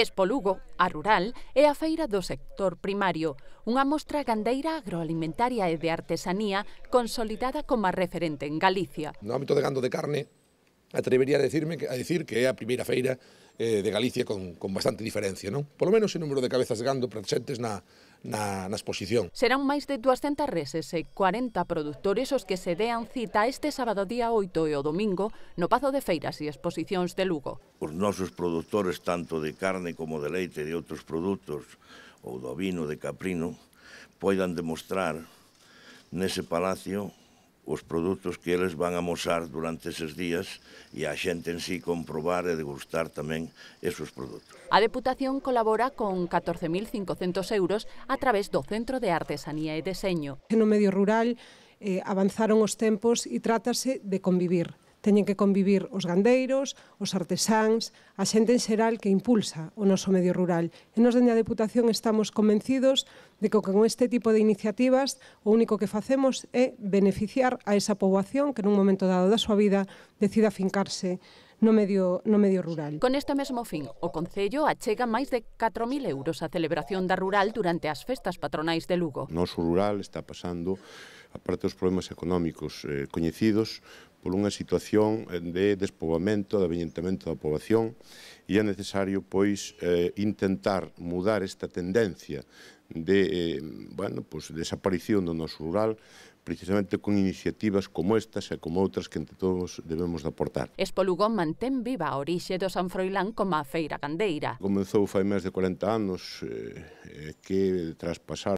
Expo Lugo, a rural, é a feira do sector primario, unha mostra gandeira agroalimentaria e de artesanía consolidada como referente en Galicia. No ámbito de gando de carne, atrevería a, decirme, a decir que é a primeira feira eh, de Galicia con, con bastante diferencia, non? Por lo menos o número de cabezas de gando presentes na, na, na exposición. Serán máis de 200 reses e 40 produtores os que se dean cita este sábado día 8 e o domingo no Pazo de Feiras e Exposicións de Lugo. Os nosos produtores, tanto de carne como de leite e de outros produtos, ou do vino, de caprino, poidan demostrar nese palacio os produtos que eles van a mostrar durante eses días e a xente en sí comprobar e degustar tamén esos produtos. A Deputación colabora con 14.500 euros a través do Centro de Artesanía e Deseño. No medio rural eh, avanzaron os tempos e trátase de convivir teñen que convivir os gandeiros, os artesáns, a xente en xeral que impulsa o noso medio rural. E nos dende a Deputación estamos convencidos de que con este tipo de iniciativas o único que facemos é beneficiar a esa poboación que nun momento dado da súa vida decida fincarse no medio, no medio rural. Con este mesmo fin, o Concello achega máis de 4.000 euros a celebración da rural durante as festas patronais de Lugo. Noso rural está pasando aparte dos problemas económicos eh, coñecidos, por unha situación eh, de despoboamento, de avellentamento da poboación, e é necesario, pois, eh, intentar mudar esta tendencia de, eh, bueno, pois, desaparición do noso rural precisamente con iniciativas como estas e como outras que entre todos debemos de aportar. Expo Lugo mantén viva a orixe do San Froilán como a Feira Gandeira. Comenzou fai máis de 40 anos eh, eh que traspasar